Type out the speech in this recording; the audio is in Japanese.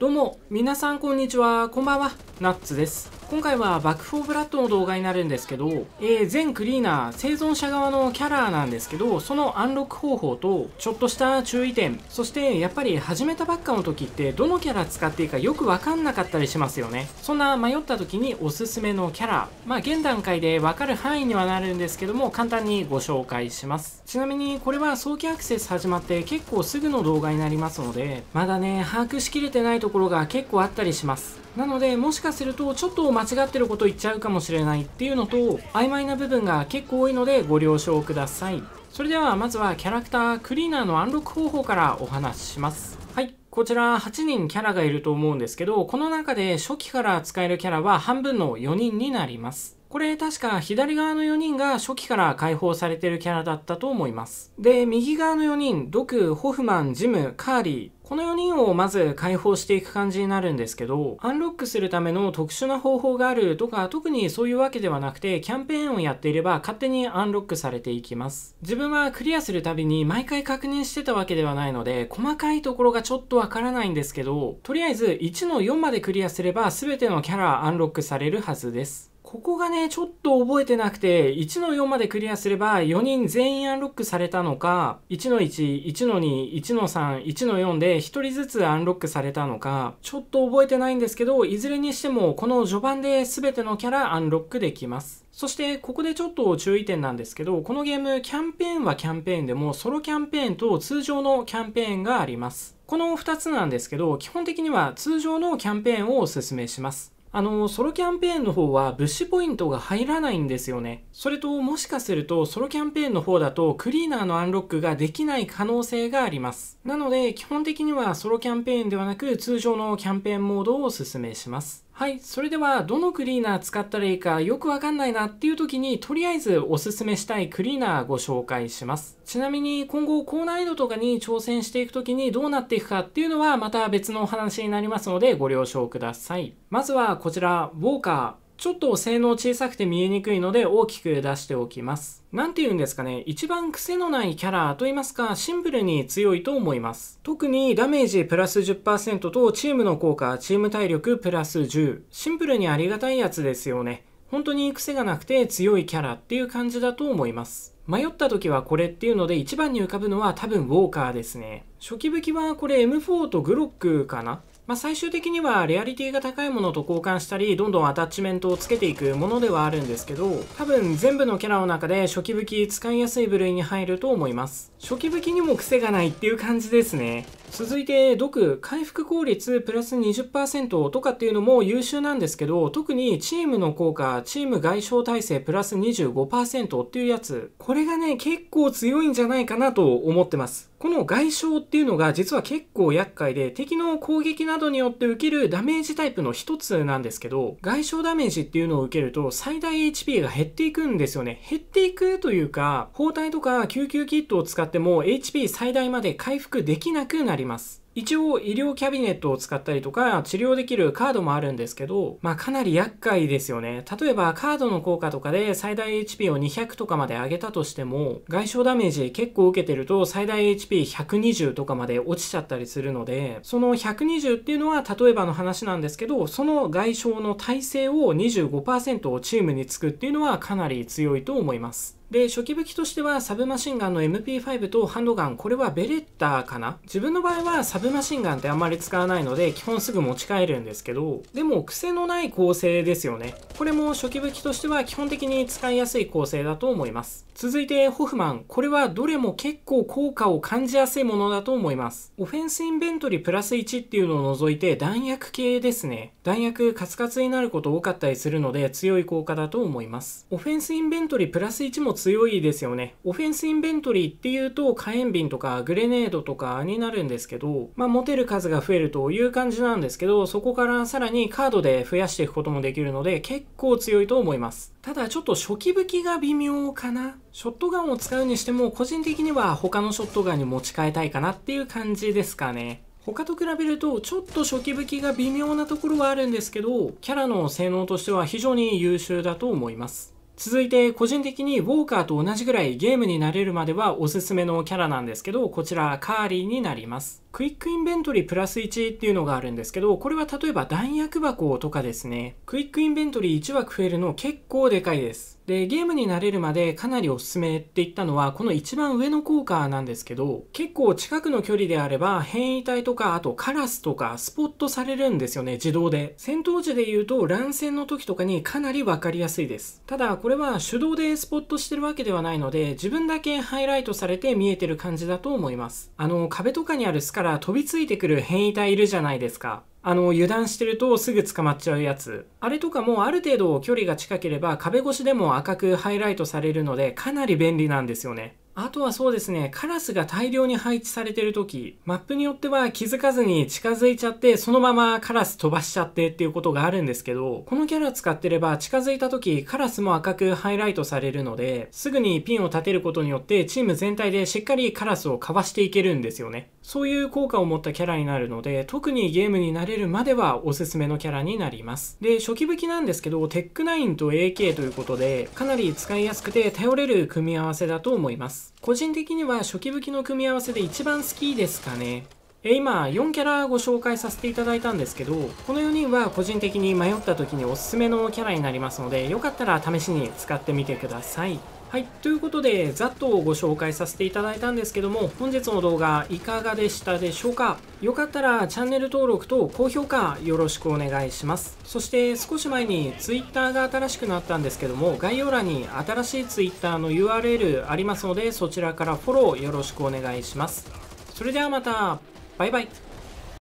どうも、皆さんこんにちは。こんばんは。ナッツです。今回はバックフォーブラッドの動画になるんですけど、えー、全クリーナー生存者側のキャラなんですけど、そのアンロック方法と、ちょっとした注意点、そしてやっぱり始めたばっかの時ってどのキャラ使っていいかよくわかんなかったりしますよね。そんな迷った時におすすめのキャラ、まあ現段階でわかる範囲にはなるんですけども、簡単にご紹介します。ちなみにこれは早期アクセス始まって結構すぐの動画になりますので、まだね、把握しきれてないところが結構あったりします。なので、もしかするとちょっと間違ってること言っちゃうかもしれないっていうのと曖昧な部分が結構多いのでご了承くださいそれではまずはキャラクタークリーナーのアンロック方法からお話ししますはいこちら8人キャラがいると思うんですけどこの中で初期から使えるキャラは半分の4人になりますこれ確か左側の4人が初期から解放されてるキャラだったと思います。で、右側の4人、ドク、ホフマン、ジム、カーリー、この4人をまず解放していく感じになるんですけど、アンロックするための特殊な方法があるとか、特にそういうわけではなくて、キャンペーンをやっていれば勝手にアンロックされていきます。自分はクリアするたびに毎回確認してたわけではないので、細かいところがちょっとわからないんですけど、とりあえず1の4までクリアすれば全てのキャラアンロックされるはずです。ここがね、ちょっと覚えてなくて、1の4までクリアすれば、4人全員アンロックされたのか、1の1、1の2、1の3、1の4で1人ずつアンロックされたのか、ちょっと覚えてないんですけど、いずれにしても、この序盤で全てのキャラアンロックできます。そして、ここでちょっと注意点なんですけど、このゲーム、キャンペーンはキャンペーンでも、ソロキャンペーンと通常のキャンペーンがあります。この2つなんですけど、基本的には通常のキャンペーンをお勧めします。あの、ソロキャンペーンの方は物資ポイントが入らないんですよね。それと、もしかすると、ソロキャンペーンの方だと、クリーナーのアンロックができない可能性があります。なので、基本的にはソロキャンペーンではなく、通常のキャンペーンモードをお勧めします。はい、それではどのクリーナー使ったらいいかよくわかんないなっていう時にとりあえずおすすめしたいクリーナーご紹介します。ちなみに今後高難易度とかに挑戦していく時にどうなっていくかっていうのはまた別のお話になりますのでご了承ください。まずはこちら、ウォーカー。ちょっと性能小さくて見えにくいので大きく出しておきます。なんて言うんですかね、一番癖のないキャラと言いますか、シンプルに強いと思います。特にダメージプラス10%とチームの効果、チーム体力プラス10。シンプルにありがたいやつですよね。本当に癖がなくて強いキャラっていう感じだと思います。迷った時はこれっていうので一番に浮かぶのは多分ウォーカーですね。初期武器はこれ M4 とグロックかなまあ、最終的にはレアリティが高いものと交換したりどんどんアタッチメントをつけていくものではあるんですけど多分全部のキャラの中で初期武器使いやすい部類に入ると思います初期武器にも癖がないっていう感じですね続いて毒回復効率プラス20%とかっていうのも優秀なんですけど特にチームの効果チーム外傷耐性プラス25%っていうやつこれがね結構強いんじゃないかなと思ってますこの外傷っていうのが実は結構厄介で敵の攻撃などによって受けるダメージタイプの一つなんですけど外傷ダメージっていうのを受けると最大 HP が減っていくんですよね減っていくというか包帯とか救急キットを使っても HP 最大まで回復できなくなります一応医療キャビネットを使ったりとか治療できるカードもあるんですけど、まあかなり厄介ですよね。例えばカードの効果とかで最大 HP を200とかまで上げたとしても、外傷ダメージ結構受けてると最大 HP120 とかまで落ちちゃったりするので、その120っていうのは例えばの話なんですけど、その外傷の耐性を25%をチームにつくっていうのはかなり強いと思います。で初期武器としてはサブマシンガンの MP5 とハンドガンこれはベレッタかな自分の場合はサブマシンガンってあんまり使わないので基本すぐ持ち帰るんですけどでも癖のない構成ですよねこれも初期武器としては基本的に使いやすい構成だと思います続いてホフマンこれはどれも結構効果を感じやすいものだと思いますオフェンスインベントリープラス1っていうのを除いて弾薬系ですね弾薬カツカツになること多かったりするので強い効果だと思いますオフェンスインベントリープラス1も強いですよね。オフェンスインベントリーっていうと火炎瓶とかグレネードとかになるんですけど、まあ、持てる数が増えるという感じなんですけど、そこからさらにカードで増やしていくこともできるので、結構強いと思います。ただちょっと初期武器が微妙かな。ショットガンを使うにしても、個人的には他のショットガンに持ち替えたいかなっていう感じですかね。他と比べるとちょっと初期武器が微妙なところはあるんですけどキャラの性能としては非常に優秀だと思います続いて個人的にウォーカーと同じぐらいゲームになれるまではおすすめのキャラなんですけどこちらカーリーになりますクイックインベントリープラス1っていうのがあるんですけどこれは例えば弾薬箱とかですねクイックインベントリー1枠増えるの結構でかいですでゲームに慣れるまでかなりおすすめって言ったのはこの一番上の効果なんですけど結構近くの距離であれば変異体とかあとカラスとかスポットされるんですよね自動で戦闘時で言うと乱戦の時とかにかなり分かりやすいですただこれは手動でスポットしてるわけではないので自分だけハイライトされて見えてる感じだと思いますあの壁とかにある巣から飛びついてくる変異体いるじゃないですかあの油断してるとすぐ捕まっちゃうやつあれとかもある程度距離が近ければ壁越しでも赤くハイライトされるのでかなり便利なんですよねあとはそうですね、カラスが大量に配置されてる時、マップによっては気づかずに近づいちゃって、そのままカラス飛ばしちゃってっていうことがあるんですけど、このキャラ使ってれば近づいた時、カラスも赤くハイライトされるので、すぐにピンを立てることによってチーム全体でしっかりカラスをかわしていけるんですよね。そういう効果を持ったキャラになるので、特にゲームになれるまではおすすめのキャラになります。で、初期武器なんですけど、テックナインと AK ということで、かなり使いやすくて頼れる組み合わせだと思います。。個人的には初期武器の組み合わせで一番好きですかね。え今4キャラご紹介させていただいたんですけどこの4人は個人的に迷った時におすすめのキャラになりますのでよかったら試しに使ってみてください。はい、ということで、ざっとご紹介させていただいたんですけども、本日の動画いかがでしたでしょうかよかったらチャンネル登録と高評価よろしくお願いします。そして少し前に Twitter が新しくなったんですけども、概要欄に新しい Twitter の URL ありますので、そちらからフォローよろしくお願いします。それではまた、バイバイ。